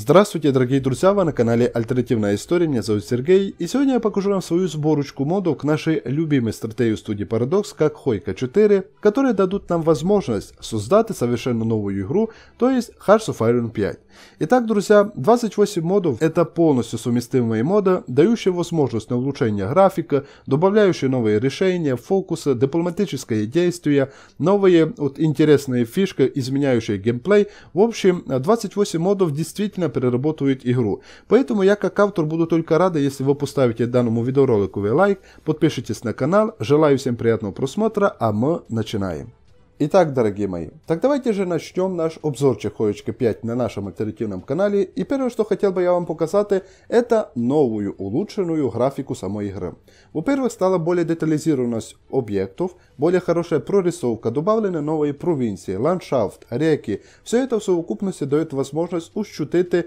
Здравствуйте, дорогие друзья, вы на канале Альтернативная История, меня зовут Сергей, и сегодня я покажу вам свою сборочку модов к нашей любимой стратегии студии Paradox, как Хойка 4, которые дадут нам возможность создать совершенно новую игру, то есть Hearts of Iron 5. Итак, друзья, 28 модов это полностью совместимые моды, дающие возможность на улучшение графика, добавляющие новые решения, фокусы, дипломатическое действие, новые вот, интересные фишки, изменяющие геймплей. В общем, 28 модов действительно правильно переработают игру. Поэтому я как автор буду только рада, если вы поставите данному видеоролику лайк, подпишитесь на канал. Желаю всем приятного просмотра, а мы начинаем. Итак, дорогие мои, так давайте же начнем наш обзор Хоечки 5 на нашем альтернативном канале. И первое, что хотел бы я вам показать, это новую улучшенную графику самой игры. Во-первых, стала более детализированность объектов, более хорошая прорисовка, добавлены новые провинции, ландшафт, реки. Все это в совокупности дает возможность ощутить э,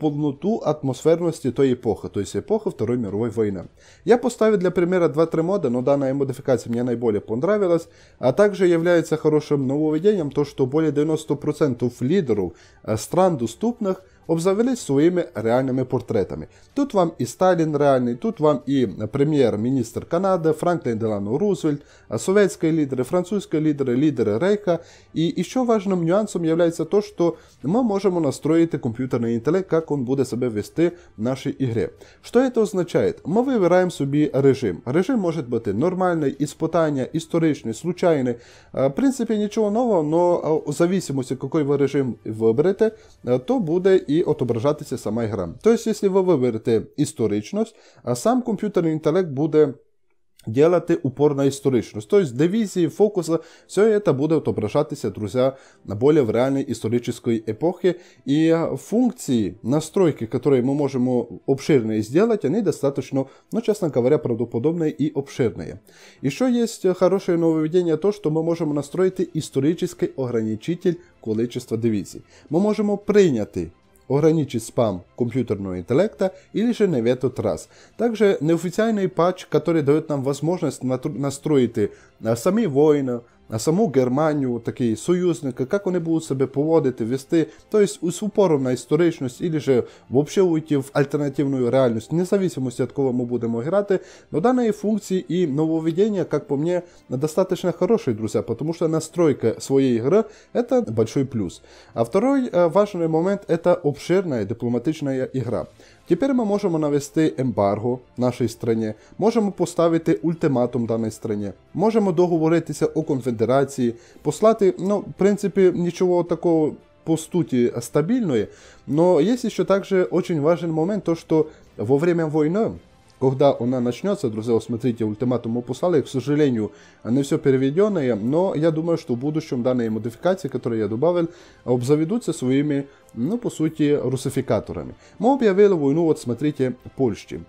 полноту атмосферности той эпохи, то есть эпохи Второй мировой войны. Я поставил для примера 2-3 мода, но данная модификация мне наиболее понравилась, а также является хорошей хорошим нововведением то, что более 90% лидеров е, стран доступных обзавелись своїми реальними портретами. Тут вам і Сталін реальний, тут вам і прем'єр-міністр Канади, Франклін Делано Рузвельт, совєтські лідери, французькі лідери, лідери Рейха. І що важним нюансом є то, що ми можемо настроїти комп'ютерний інтелект, як він буде себе вести в нашій ігрі. Що це означає? Ми вибираємо собі режим. Режим може бути нормальний, іспитання, історичний, случайний. В принципі, нічого нового, але в зависимості, який ви режим виберете, то буде і отображатися сама гра. Тобто, якщо ви виберете історичність, а сам комп'ютерний інтелект буде делати упор на історичність. Тобто, есть дивизии, фокуса, все это будет отображаться, друзья, более в реальній історичній эпохе. І функції, настройки, которые мы можем обширные зробити, они достаточно, ну, честно говоря, правдоподобные и обширные. Еще есть хорошее нововведение, то, що ми можемо настроїти історичний ограничитель количества дивізій. Ми можемо прийняти ограничить спам компьютерного интеллекта или же наведут раз. Также неофициальный патч, который дает нам возможность настроить сами воина, а саму Германію, такий союзника, як вони будуть себе поводити, вести, то тобто есть у упором на історичність, или же вообще уйти в альтернативну реальність, независимо від кого ми будемо грати, но данные функції и нововведения, как по мне, достаточно хорошие, друзі, потому что настройка своєї игры это большой плюс. А второй е, важный момент это обширная дипломатичная игра. Теперь мы можем навести ембарго нашій стране, можемо поставити ультиматум даній стране, можемо договоритися о конфедерації, послати, ну, в принципі, нічого такого по сути стабильные, но есть еще также очень важен момент, то что во время войны Когда она начнется, друзья, вот смотрите, ультиматум опусали, к сожалению, не все переведенное, но я думаю, что в будущем данные модификации, которые я добавил, обзаведутся своими, ну, по сути, русификаторами. Мы объявили войну, вот смотрите, Польщі.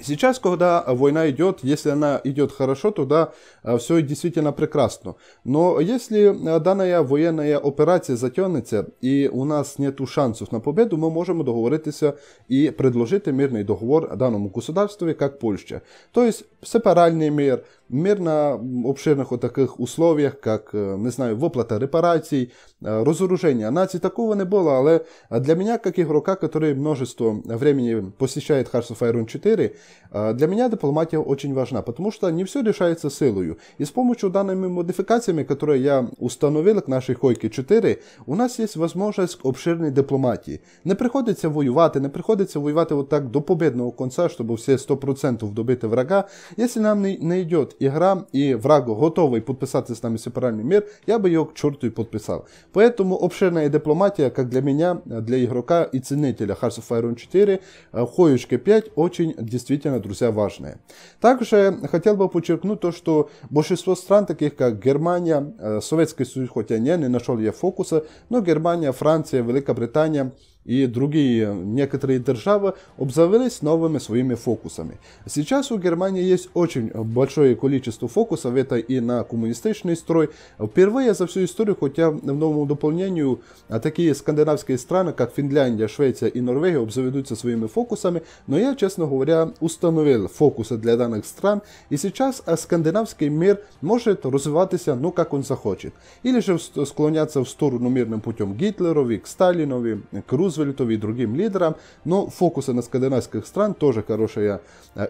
Сейчас, когда война идет, если она идет хорошо, тогда все действительно прекрасно. Но если данная военная операция затягнется и у нас нет шансов на победу, мы можем договориться и предложить мирный договор данному государству, как Польша. То есть сепаральный мир, мир на обширных вот таких условиях, как, е, не знаю, выплата репараций, е, разоружение наций, такого не было, але для меня, как игрока, который множество времени посещает Hearts of Iron 4, е, для меня дипломатия очень важна, потому что не все решается силою. И с помощью данными модификациями, которые я установил к нашей Хойке 4, у нас есть возможность обширной дипломатии. Не приходится воювати, не приходится воювати вот так до победного конца, чтобы все 100% добити врага, если нам не, не идет игра и Враго готовый подписаться с нами сепаральный мир, я бы ее к черту и подписал. Поэтому обширная дипломатия, как для меня, для игрока и ценителя Hearts of Iron 4, Хоечка 5 очень действительно, друзья, важная. Также хотел бы подчеркнуть то, что большинство стран, таких как Германия, е, Советский Союз, хотя не, не нашел я фокуса, но Германия, Франция, Великобритания, и другие некоторые державы обзавелись новыми своими фокусами. Сейчас у Германии есть очень большое количество фокусов, это и на коммунистичный строй. Впервые за всю историю, хотя в новом дополнении такие скандинавские страны, как Финляндия, Швеция и Норвегия, обзаведутся своими фокусами, но я, честно говоря, установил фокусы для данных стран, и сейчас скандинавский мир может развиваться, ну, как он захочет. Или же склоняться в сторону мирным путем Гитлерові, к Сталинові, к Рузвельту, Рузвельту и другим лидерам, но ну, фокусы на скандинавских стран тоже хорошая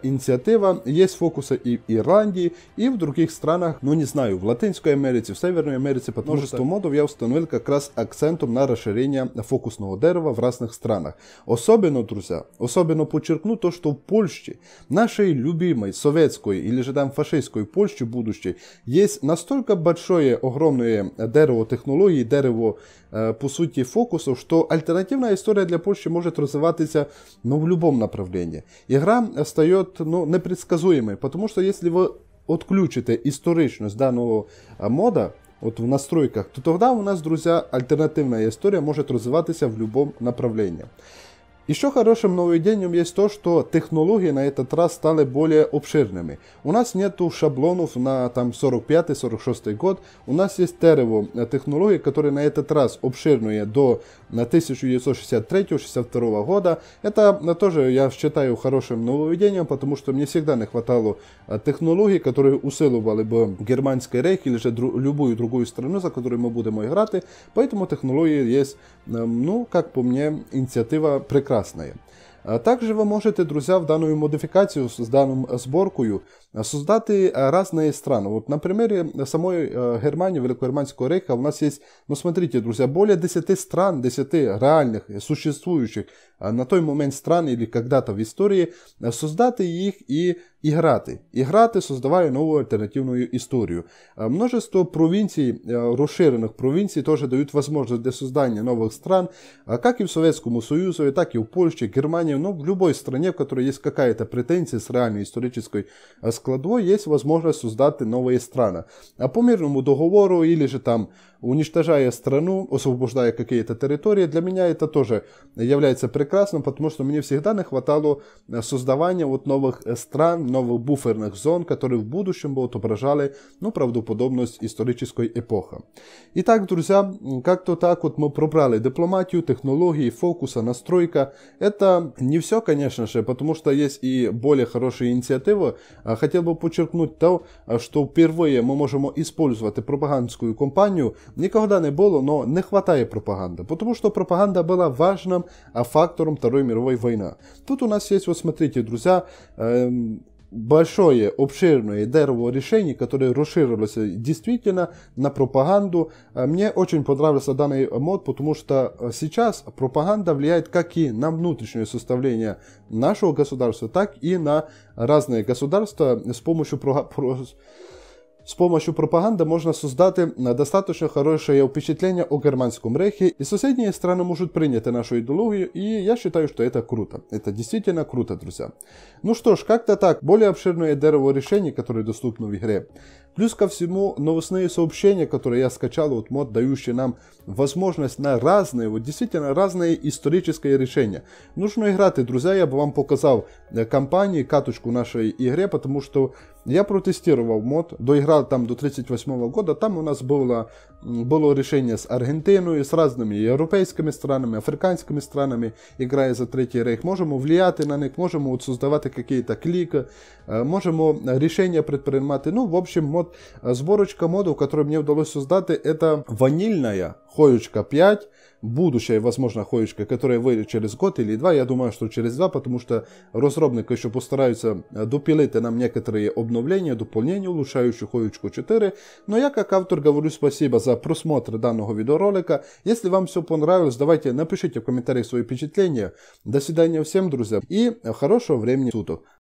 инициатива. Е, есть фокусы и в Ирландии, и в других странах, ну не знаю, в Латинской Америке, в Северной Америке, потому ну, Множество что модов я установил как раз акцентом на расширение фокусного дерева в разных странах. Особенно, друзья, особенно подчеркну то, что в Польше, нашей любимой советской или же там фашистской Польше будущей, есть настолько большое, огромное дерево технологии, дерево, е, по сути, фокусов, что альтернативная история для Польши может развиваться ну, в любом направлении. Игра встает ну, непредсказуемой, потому что если ви відключите историчность данного мода, вот в настройках, то тоді у нас, друзі альтернативна історія може розвиватися в любом направлении. Еще хорошим нововведением есть то, что технологии на этот раз стали более обширными. У нас нету шаблонов на там 45-46 год, у нас есть Терево э, технологии, которые на этот раз обширные до 1963-62 э, года. Это э, тоже я считаю хорошим нововведением, потому что мне всегда не хватало технологий, которые усиливали бы германский рейх или же дру, любую другую страну, за которую мы будем играть. Поэтому технологии есть, ну, как по мне, инициатива прекрасная прекрасное. Также вы можете, друзі, в дану модифікацію з даною зборкою. Е, создаты е, разные страны. Вот на примере самой е, Германии, Великогерманского рейха, у нас есть, ну смотрите, друзья, более 10 стран, 10 реальных, существующих на той момент стран или когда-то в історії, создати їх і іграти. Іграти создаває нову альтернативну історію. Множество провінцій, розширених провінцій, теж дають можливість для создання нових стран, як і в Советському Союзі, так і в Польщі, Германії, ну в будь-якій стране, в якій є якась претензія з реальної історичної складової, складу есть возможность создать новые страны. А по мирному договору или же там уничтожая страну, освобождая какие-то территории, для меня это тоже является прекрасным, потому что мне всегда не хватало э, создавания вот новых э, стран, новых буферных зон, которые в будущем бы отображали, ну, правдоподобность исторической эпохи. Итак, друзья, как-то так вот мы пробрали дипломатию, технологии, фокуса, настройка. Это не все, конечно же, потому что есть и более хорошие инициативы. Хотел бы подчеркнуть то, э, что впервые мы можем использовать пропагандскую кампанию никогда не было, но не хватает пропаганды, потому что пропаганда была важным а фактором Второй мировой войны. Тут у нас есть, вот смотрите, друзья, большое, обширное дерево решений, которое расширилось действительно на пропаганду. Мне очень понравился данный мод, потому что сейчас пропаганда влияет как и на внутреннее составление нашего государства, так и на разные государства с помощью про... С помощью пропаганды можно создать достаточно хорошее впечатление о германском рейхе, и соседние страны могут принять нашу идеологию, и я считаю, что это круто. Это действительно круто, друзья. Ну что ж, как-то так, более обширное дерево решений, которое доступно в игре. Плюс ко всему новостные сообщения, которые я скачал, вот мод, дающий нам возможность на разные, вот действительно разные исторические решения. Нужно играть, и, друзья, я бы вам показал э, компании, каточку нашей игре, потому что я протестировал мод, доиграл там до 38 года, там у нас было Було рішення з Аргентиною, з різними європейськими странами, африканськими странами, играя за Третій Рейх. Можемо влияти на них, можемо от создавати какие-то е, можемо рішення предприймати. Ну, в общем, вот сборочка е, модов, которую мне удалось создать, это ванильная хоючка 5, будущая, возможно, ходишка, которая выйдет через год или два, я думаю, что через два, потому что розробники ще постараються э, допилити нам некоторые обновления, дополнения, улучшающие ходочку 4. Но я, как автор, говорю спасибо за просмотр данного видеоролика. Если вам все понравилось, давайте напишите в комментариях свои впечатления. До свидания всем, друзья, и хорошего времени суток.